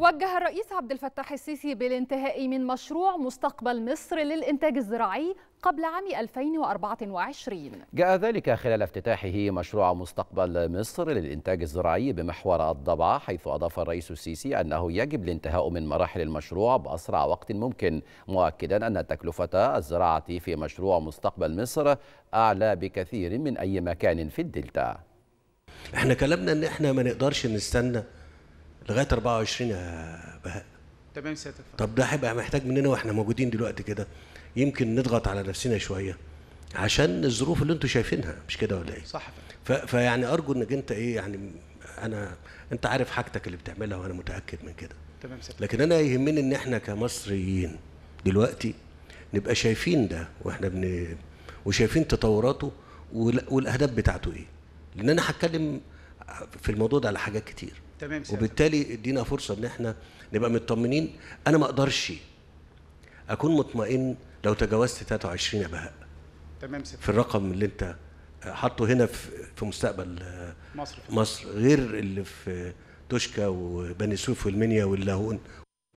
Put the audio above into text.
وجه الرئيس عبد الفتاح السيسي بالانتهاء من مشروع مستقبل مصر للإنتاج الزراعي قبل عام 2024 جاء ذلك خلال افتتاحه مشروع مستقبل مصر للإنتاج الزراعي بمحور الضبعة حيث أضاف الرئيس السيسي أنه يجب الانتهاء من مراحل المشروع بأسرع وقت ممكن مؤكدا أن تكلفة الزراعة في مشروع مستقبل مصر أعلى بكثير من أي مكان في الدلتا احنا كلامنا ان احنا ما نقدرش نستنى لغايه 24 يا بهاء تمام سيادتك طب ده هيبقى محتاج مننا واحنا موجودين دلوقتي كده يمكن نضغط على نفسنا شويه عشان الظروف اللي انتم شايفينها مش كده ولا ايه؟ صح فيعني ارجو انك انت ايه يعني انا انت عارف حاجتك اللي بتعملها وانا متاكد من كده تمام سيادتك لكن انا يهمني ان احنا كمصريين دلوقتي نبقى شايفين ده واحنا بن وشايفين تطوراته والاهداف بتاعته ايه؟ لان انا هتكلم في الموضوع ده على حاجات كتير تمام سيادة. وبالتالي ادينا فرصه ان احنا نبقى مطمنين انا ما اقدرش اكون مطمئن لو تجاوزت 23 يا بهاء تمام سيادة. في الرقم اللي انت حاطه هنا في مستقبل مصر مصر غير اللي في توشكا وبني سويف والمنيا واللاهون